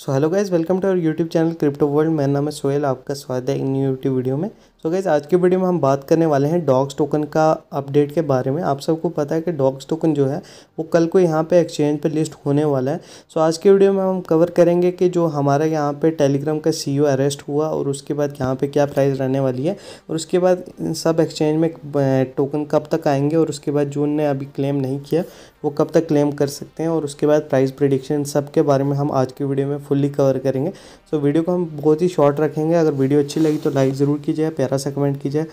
so hello guys welcome to our YouTube channel crypto world मेरा नाम है सोहेल आपका स्वागत है इन न्यू यूट्यूब वीडियो में सो so गाइज़ आज की वीडियो में हम बात करने वाले हैं डॉग्स टोकन का अपडेट के बारे में आप सबको पता है कि डॉग्स टोकन जो है वो कल को यहाँ पे एक्सचेंज पे लिस्ट होने वाला है सो so आज की वीडियो में हम कवर करेंगे कि जो हमारा यहाँ पर टेलीग्राम का सी अरेस्ट e हुआ और उसके बाद यहाँ पर क्या प्राइस रहने वाली है और उसके बाद सब एक्सचेंज में टोकन कब तक आएंगे और उसके बाद जून ने अभी क्लेम नहीं किया वो कब तक क्लेम कर सकते हैं और उसके बाद प्राइस प्रिडिक्शन सब के बारे में हम आज की वीडियो में फुल्ली कवर करेंगे सो so, वीडियो को हम बहुत ही शॉर्ट रखेंगे अगर वीडियो अच्छी लगी तो लाइक ज़रूर कीजिए प्यारा सा कमेंट कीजिए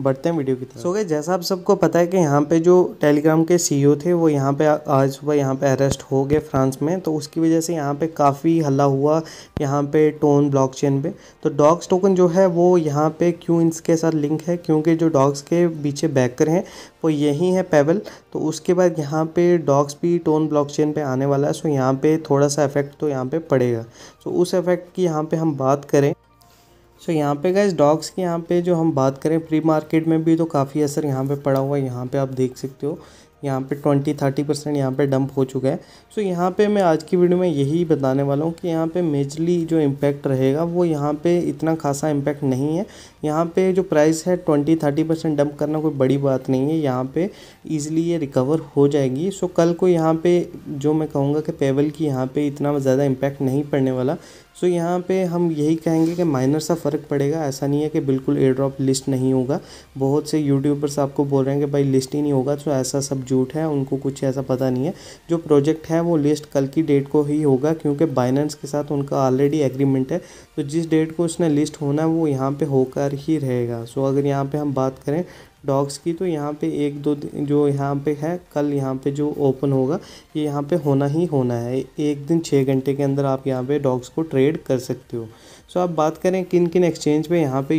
बढ़ते हैं वीडियो की तरफ सो गए जैसा आप सबको पता है कि यहाँ पे जो टेलीग्राम के सीईओ थे वो यहाँ पे आज सुबह यहाँ पे अरेस्ट हो गए फ्रांस में तो उसकी वजह से यहाँ पे काफ़ी हल्ला हुआ यहाँ पे टोन ब्लॉकचेन पे तो डॉग्स टोकन जो है वो यहाँ पे क्यों इनके साथ लिंक है क्योंकि जो डॉग्स के पीछे बैकर हैं वो यही है पेबल तो उसके बाद यहाँ पर डॉग्स भी टोन ब्लॉकचेन पे आने वाला है सो यहाँ पर थोड़ा सा इफेक्ट तो यहाँ पर पड़ेगा सो उस इफेक्ट की यहाँ पर हम बात करें सो so, यहाँ पे गए डॉग्स की यहाँ पे जो हम बात करें प्री मार्केट में भी तो काफ़ी असर यहाँ पे पड़ा हुआ है यहाँ पे आप देख सकते हो यहाँ पे ट्वेंटी थर्टी परसेंट यहाँ पर डंप हो चुका है सो so, यहाँ पे मैं आज की वीडियो में यही बताने वाला हूँ कि यहाँ पे मेजली जो इम्पैक्ट रहेगा वो यहाँ पे इतना खासा इम्पैक्ट नहीं है यहाँ पे जो प्राइस है ट्वेंटी थर्टी परसेंट डंप करना कोई बड़ी बात नहीं है यहाँ पे ईजिली ये रिकवर हो जाएगी सो so, कल को यहाँ पर जो मैं कहूँगा कि पेवल की यहाँ पर इतना ज़्यादा इम्पैक्ट नहीं पड़ने वाला सो so, यहाँ पे हम यही कहेंगे कि माइनर सा फ़र्क पड़ेगा ऐसा नहीं है कि बिल्कुल एयर ड्रॉप लिस्ट नहीं होगा बहुत से यूट्यूबर्स आपको बोल रहे हैं कि भाई लिस्ट ही नहीं होगा तो ऐसा सब झूठ है उनको कुछ ऐसा पता नहीं है जो प्रोजेक्ट है वो लिस्ट कल की डेट को ही होगा क्योंकि बाइनेंस के साथ उनका ऑलरेडी एग्रीमेंट है तो जिस डेट को उसने लिस्ट होना है वो यहाँ पर होकर ही रहेगा सो so, अगर यहाँ पर हम बात करें डॉग्स की तो यहाँ पे एक दो दिन जो यहाँ पे है कल यहाँ पे जो ओपन होगा ये यहाँ पे होना ही होना है एक दिन छः घंटे के अंदर आप यहाँ पे डॉग्स को ट्रेड कर सकते हो सो आप बात करें किन किन एक्सचेंज पे यहाँ पे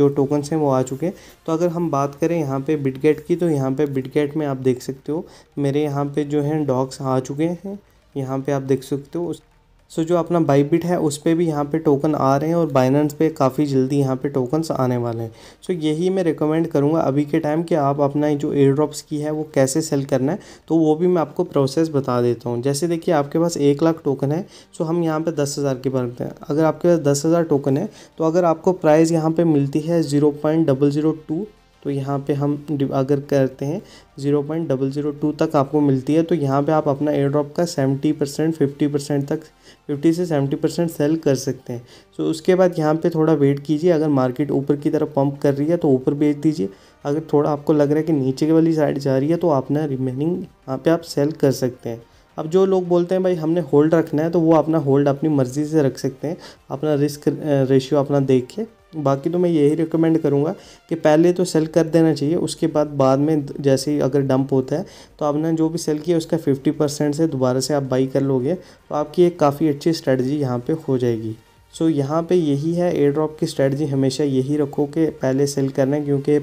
जो टोकन्स हैं वो आ चुके हैं तो अगर हम बात करें यहाँ पे बिटगेट की तो यहाँ पे बिटगेट में आप देख सकते हो मेरे यहाँ पर जो है डॉग्स आ चुके हैं यहाँ पर आप देख सकते हो उस सो जो अपना बाईबिट है उस पर भी यहाँ पे टोकन आ रहे हैं और बाइनेंस पे काफ़ी जल्दी यहाँ पे टोकन्स आने वाले हैं सो यही मैं रिकमेंड करूँगा अभी के टाइम कि आप अपना जो एयर ड्रॉप्स की है वो कैसे सेल करना है तो वो भी मैं आपको प्रोसेस बता देता हूँ जैसे देखिए आपके पास एक लाख टोकन है सो हम यहाँ पर दस हज़ार की बनते हैं अगर आपके पास दस हज़ार टोकन है तो अगर आपको प्राइस यहाँ पर मिलती है zero point double zero two तो यहाँ पे हम अगर करते हैं zero point double zero two तक आपको मिलती है तो यहाँ पे आप अपना एयर ड्रॉप का सेवेंटी परसेंट फिफ्टी परसेंट तक फिफ्टी से सेवेंटी परसेंट सेल कर सकते हैं सो तो उसके बाद यहाँ पे थोड़ा वेट कीजिए अगर मार्केट ऊपर की तरफ पंप कर रही है तो ऊपर बेच दीजिए अगर थोड़ा आपको लग रहा है कि नीचे वाली साइड जा रही है तो अपना रिमेनिंग यहाँ पर आप सेल कर सकते हैं अब जो लोग बोलते हैं भाई हमने होल्ड रखना है तो वो अपना होल्ड अपनी मर्ज़ी से रख सकते हैं अपना रिस्क रेशियो अपना देख के बाकी तो मैं यही रिकमेंड करूँगा कि पहले तो सेल कर देना चाहिए उसके बाद बाद में जैसे ही अगर डंप होता है तो आपने जो भी सेल किया उसका फिफ्टी परसेंट से दोबारा से आप बाई कर लोगे तो आपकी एक काफ़ी अच्छी स्ट्रेटजी यहाँ पर हो जाएगी सो यहाँ पे यही है एयर ड्रॉप की स्ट्रेटजी हमेशा यही रखो कि पहले सेल करना है क्योंकि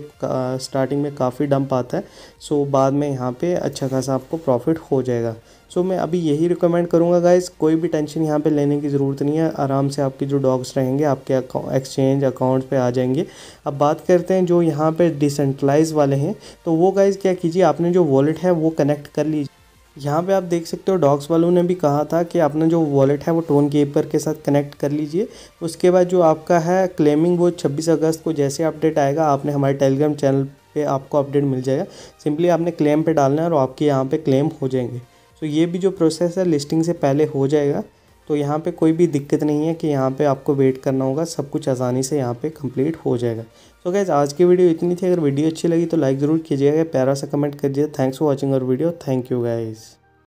स्टार्टिंग में काफ़ी डंप आता है सो बाद में यहाँ पे अच्छा खासा आपको प्रॉफिट हो जाएगा सो मैं अभी यही रिकमेंड करूँगा गाइज कोई भी टेंशन यहाँ पे लेने की ज़रूरत नहीं है आराम से आपके जो डॉग्स रहेंगे आपके एक्सचेंज अकाउंट पर आ जाएंगे अब बात करते हैं जो यहाँ पर डिसेंट्रलाइज वाले हैं तो वो गाइज़ क्या कीजिए आपने जो वॉलेट है वो कनेक्ट कर लीजिए यहाँ पे आप देख सकते हो डॉग्स वालों ने भी कहा था कि आपने जो वॉलेट है वो टोन केपर के साथ कनेक्ट कर लीजिए उसके बाद जो आपका है क्लेमिंग वो 26 अगस्त को जैसे अपडेट आएगा आपने हमारे टेलीग्राम चैनल पे आपको अपडेट मिल जाएगा सिंपली आपने क्लेम पे डालना है और आपके यहाँ पे क्लेम हो जाएंगे तो ये भी जो प्रोसेस है लिस्टिंग से पहले हो जाएगा तो यहाँ पे कोई भी दिक्कत नहीं है कि यहाँ पे आपको वेट करना होगा सब कुछ आसानी से यहाँ पे कंप्लीट हो जाएगा तो so गैस आज की वीडियो इतनी थी अगर वीडियो अच्छी लगी तो लाइक ज़रूर कीजिएगा प्यारा सा कमेंट कर दीजिए थैंक्स फॉर वॉचिंग और वीडियो थैंक यू गाइज़